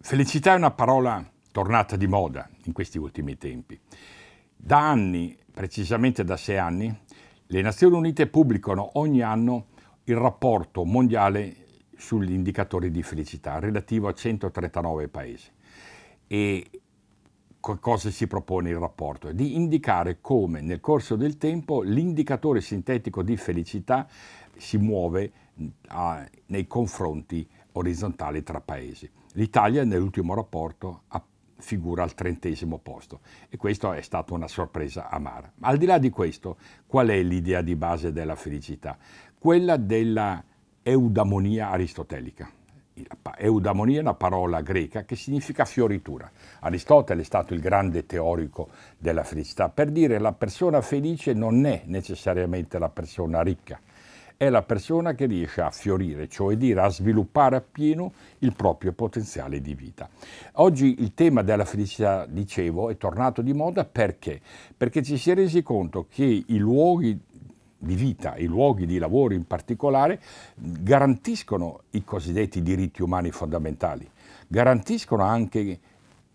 Felicità è una parola tornata di moda in questi ultimi tempi. Da anni, precisamente da sei anni, le Nazioni Unite pubblicano ogni anno il rapporto mondiale sugli indicatori di felicità relativo a 139 paesi e cosa si propone il rapporto? Di indicare come nel corso del tempo l'indicatore sintetico di felicità si muove a, nei confronti orizzontali tra paesi. L'Italia nell'ultimo rapporto figura al trentesimo posto e questa è stata una sorpresa amara. Ma al di là di questo, qual è l'idea di base della felicità? Quella della eudamonia aristotelica. Eudamonia è una parola greca che significa fioritura. Aristotele è stato il grande teorico della felicità. Per dire la persona felice non è necessariamente la persona ricca, è la persona che riesce a fiorire, cioè dire a sviluppare appieno il proprio potenziale di vita. Oggi il tema della felicità, dicevo, è tornato di moda perché? Perché ci si è resi conto che i luoghi di vita, i luoghi di lavoro in particolare, garantiscono i cosiddetti diritti umani fondamentali, garantiscono anche,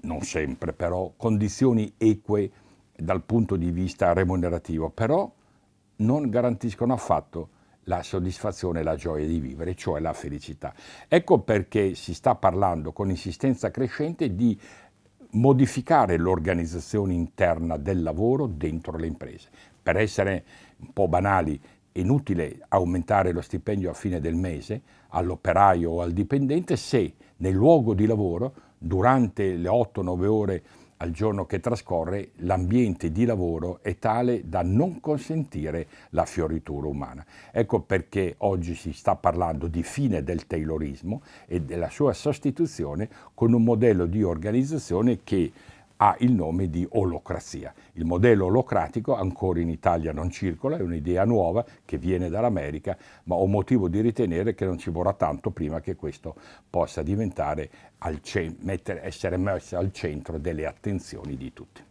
non sempre però, condizioni eque dal punto di vista remunerativo, però non garantiscono affatto la soddisfazione e la gioia di vivere, cioè la felicità. Ecco perché si sta parlando con insistenza crescente di modificare l'organizzazione interna del lavoro dentro le imprese. Per essere un po' banali, è inutile aumentare lo stipendio a fine del mese all'operaio o al dipendente se nel luogo di lavoro durante le 8-9 ore al giorno che trascorre l'ambiente di lavoro è tale da non consentire la fioritura umana. Ecco perché oggi si sta parlando di fine del taylorismo e della sua sostituzione con un modello di organizzazione che ha il nome di olocrazia. Il modello olocratico ancora in Italia non circola, è un'idea nuova che viene dall'America, ma ho motivo di ritenere che non ci vorrà tanto prima che questo possa diventare al ce- mettere, essere messo al centro delle attenzioni di tutti.